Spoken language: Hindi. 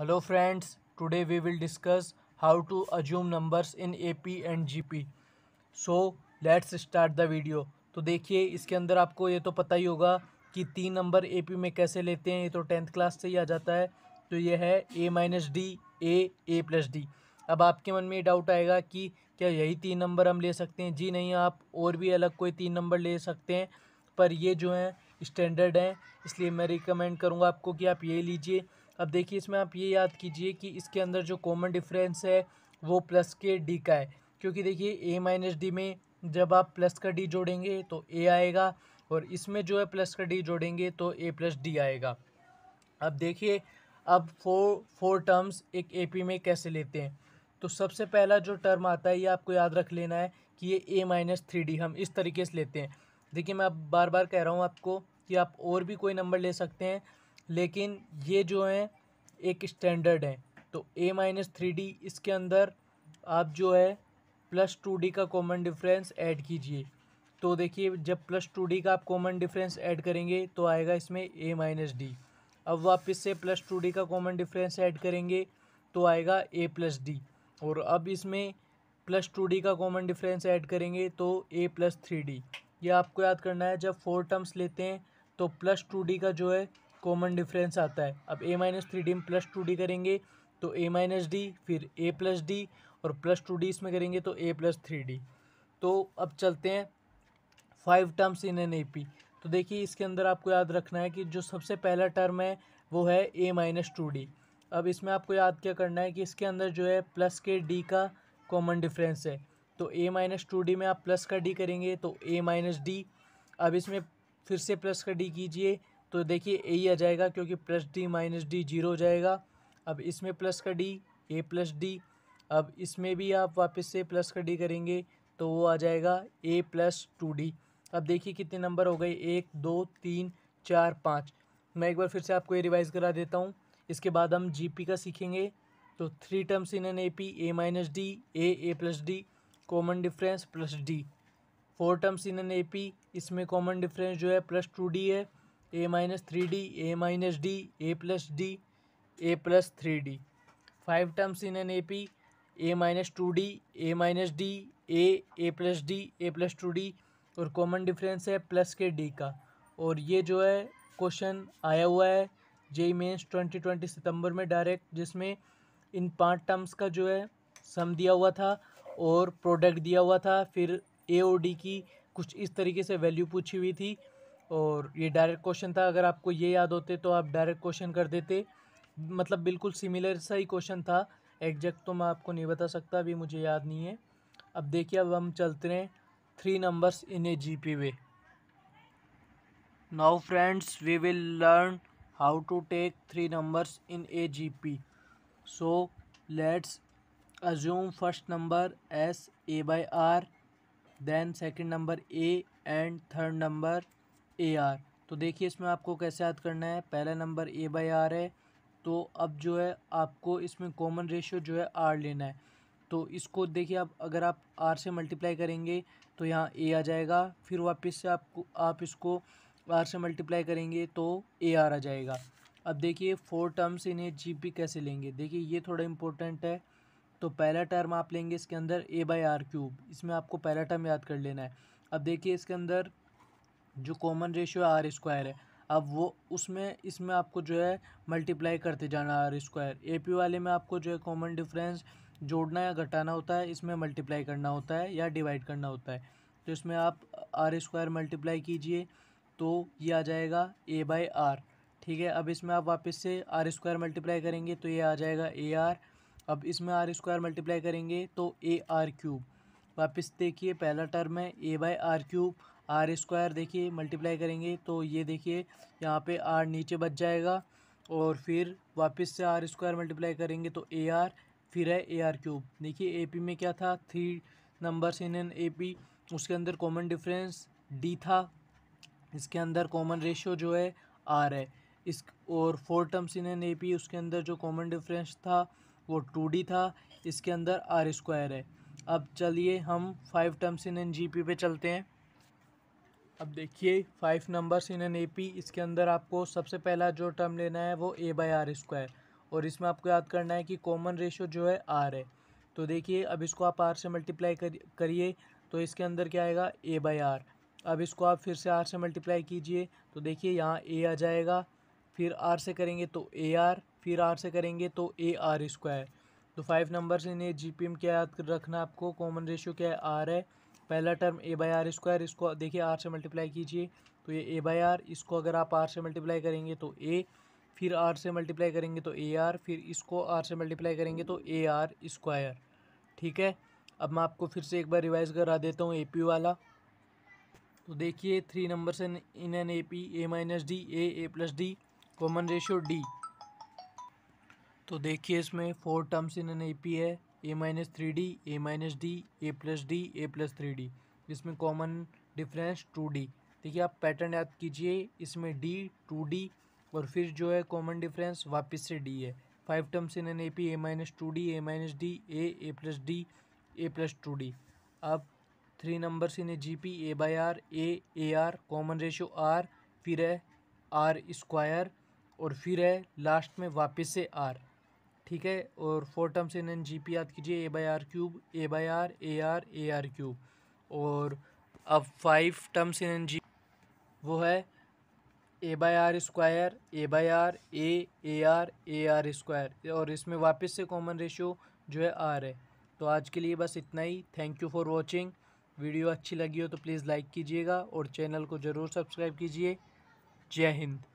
hello friends today we will discuss how to assume numbers in AP and GP so let's start the video तो देखिए इसके अंदर आपको ये तो पता ही होगा कि तीन नंबर ए पी में कैसे लेते हैं ये तो टेंथ क्लास से ही आ जाता है तो ये है A minus D A A plus D अब आपके मन में ये डाउट आएगा कि क्या यही तीन नंबर हम ले सकते हैं जी नहीं आप और भी अलग कोई तीन नंबर ले सकते हैं पर ये जो हैं स्टैंडर्ड हैं इसलिए मैं रिकमेंड करूँगा आपको कि आप ये लीजिए अब देखिए इसमें आप ये याद कीजिए कि इसके अंदर जो कॉमन डिफरेंस है वो प्लस के डी का है क्योंकि देखिए ए माइनस डी में जब आप प्लस का डी जोड़ेंगे तो ए आएगा और इसमें जो है प्लस का डी जोड़ेंगे तो ए प्लस डी आएगा अब देखिए अब फोर फोर टर्म्स एक पी में कैसे लेते हैं तो सबसे पहला जो टर्म आता है ये आपको याद रख लेना है कि ये ए माइनस थ्री डी हम इस तरीके से लेते हैं देखिए मैं अब बार बार कह रहा हूँ आपको कि आप और भी कोई नंबर ले सकते हैं लेकिन ये जो हैं एक स्टैंडर्ड हैं तो ए माइनस थ्री डी इसके अंदर आप जो है प्लस टू डी का कॉमन डिफरेंस ऐड कीजिए तो देखिए जब प्लस टू डी का आप कॉमन डिफरेंस ऐड करेंगे तो आएगा इसमें ए माइनस डी अब वापस से प्लस टू डी का कॉमन डिफरेंस ऐड करेंगे तो आएगा ए प्लस डी और अब इसमें प्लस टू डी का कॉमन डिफरेंस ऐड करेंगे तो ए प्लस थ्री डी ये आपको याद करना है जब फोर टर्म्स लेते हैं तो प्लस टू डी का जो है कॉमन डिफरेंस आता है अब ए माइनस थ्री डी में प्लस टू डी करेंगे तो ए माइनस डी फिर ए प्लस डी और प्लस टू डी इसमें करेंगे तो ए प्लस थ्री डी तो अब चलते हैं five terms in an A P तो देखिए इसके अंदर आपको याद रखना है कि जो सबसे पहला टर्म है वो है ए माइनस टू डी अब इसमें आपको याद क्या करना है कि इसके अंदर जो है प्लस के डी का कॉमन डिफरेंस है तो ए माइनस टू डी में आप प्लस का डी करेंगे तो ए माइनस डी अब इसमें फिर से प्लस का डी कीजिए तो देखिए यही आ जाएगा क्योंकि plus D minus D zero हो जाएगा अब इसमें प्लस का डी ए प्लस डी अब इसमें भी आप वापस से प्लस का डी करेंगे तो वो आ जाएगा ए प्लस टू डी अब देखिए कितने नंबर हो गए एक दो तीन चार पाँच मैं एक बार फिर से आपको ये रिवाइज़ करा देता हूँ इसके बाद हम पी का सीखेंगे तो three terms in an A P A minus D A A plus D common difference plus D four terms in an A P इसमें कॉमन डिफरेंस जो है प्लस टू डी है A minus three D A minus D A plus D A plus three D five terms in an A P A minus two D A minus D A A plus D A plus two D और कॉमन डिफरेंस है प्लस के डी का और ये जो है क्वेश्चन आया हुआ है जेई मेन्स ट्वेंटी ट्वेंटी सितम्बर में डायरेक्ट जिसमें इन पांच टर्म्स का जो है सम दिया हुआ था और प्रोडक्ट दिया हुआ था फिर ए और डी की कुछ इस तरीके से वैल्यू पूछी हुई थी और ये डायरेक्ट क्वेश्चन था अगर आपको ये याद होते तो आप डायरेक्ट क्वेश्चन कर देते मतलब बिल्कुल सिमिलर सा ही क्वेश्चन था एग्जैक्ट तो मैं आपको नहीं बता सकता अभी मुझे याद नहीं है अब देखिए अब हम चलते हैं three numbers in a G P वे now friends we will learn how to take three numbers in a G P so let's assume first number as A by R then second number A and third number A R तो देखिए इसमें आपको कैसे याद करना है पहला नंबर ए बाई आर है तो अब जो है आपको इसमें कॉमन रेशियो जो है आर लेना है तो इसको देखिए आप अगर आप आर से मल्टीप्लाई करेंगे तो यहाँ ए आ जाएगा फिर वापस से आपको आप इसको आर से मल्टीप्लाई करेंगे तो ए आर आ जाएगा अब देखिए फोर टर्म्स इन्हें पी कैसे लेंगे देखिए ये थोड़ा इम्पोर्टेंट है तो पहला टर्म आप लेंगे इसके अंदर ए बाई आर क्यूब इसमें आपको पहला टर्म याद कर लेना है अब देखिए इसके अंदर जो कॉमन रेशियो आर स्क्वायर है अब वो उसमें इसमें आपको जो है मल्टीप्लाई करते जाना आर स्क्वायर ए पी वाले में आपको जो है कॉमन डिफरेंस जोड़ना या घटाना होता है इसमें मल्टीप्लाई करना होता है या डिवाइड करना होता है तो इसमें आप आर स्क्वायर मल्टीप्लाई कीजिए तो ये आ जाएगा ए बाई आर ठीक है अब इसमें आप वापस से आर स्क्वायर मल्टीप्लाई करेंगे तो ये आ जाएगा ए आर अब इसमें आर स्क्वायर मल्टीप्लाई करेंगे तो ए आर क्यूब वापस देखिए पहला टर्म है A by R cube R square देखिए मल्टीप्लाई करेंगे तो ये देखिए यहाँ पे आर नीचे बच जाएगा और फिर वापस से आर स्क्वायर मल्टीप्लाई करेंगे तो ए आर फिर है ए आर क्यूब देखिए ए पी में क्या था three number in an A P उसके अंदर कॉमन डिफरेंस डी था इसके अंदर कॉमन रेशियो जो है आर है इस और four terms in an A P उसके अंदर जो कॉमन डिफरेंस था वो टू डी था इसके अंदर आर स्क्वायर है अब चलिए हम five terms in an G P पे चलते हैं अब देखिए five numbers in an A P इसके अंदर आपको सबसे पहला जो टर्म लेना है वो ए बाई आर स्क्वायर और इसमें आपको याद करना है कि कॉमन रेशो जो है आर है तो देखिए अब इसको आप आर से मल्टीप्लाई करिए तो इसके अंदर क्या आएगा ए बाई आर अब इसको आप फिर से आर से मल्टीप्लाई कीजिए तो देखिए यहाँ ए आ जाएगा फिर आर से करेंगे तो ए आर फिर आर से करेंगे तो ए आर स्क्वायर तो फाइव नंबर्स इन्हें जी पी एम क्या याद रखना आपको कॉमन रेशियो क्या है आर है पहला term A by R square इसको देखिए आर से मल्टीप्लाई कीजिए तो ये ए बाई आर इसको अगर आप आर से मल्टीप्लाई करेंगे तो ए फिर आर से मल्टीप्लाई करेंगे तो ए आर फिर इसको आर से मल्टीप्लाई करेंगे तो ए आर स्क्वायर ठीक है अब मैं आपको फिर से एक बार रिवाइज करा देता हूँ ए पी वाला तो देखिए थ्री नंबर से in an A P A minus D A A plus D common ratio D तो देखिए इसमें four terms in an A P है A minus three D A minus D A plus D A plus three D इसमें कॉमन डिफरेंस टू डी देखिए आप पैटर्न याद कीजिए इसमें डी टू डी और फिर जो है कॉमन डिफरेंस वापस से डी है five terms in A P A minus two D A minus D A A plus D A plus two D अब three numbers in a G P A by R A A R common ratio R फिर है आर स्क्वायर और फिर है लास्ट में वापस से आर ठीक है और four terms in an G P याद कीजिए A by R cube A by R A R A R cube और अब five terms in an G वो है A by R square A by R A A R A R square और इसमें वापस से कॉमन रेशियो जो है आर है तो आज के लिए बस इतना ही thank you for watching video अच्छी लगी हो तो प्लीज़ लाइक कीजिएगा और चैनल को ज़रूर सब्सक्राइब कीजिए जय हिंद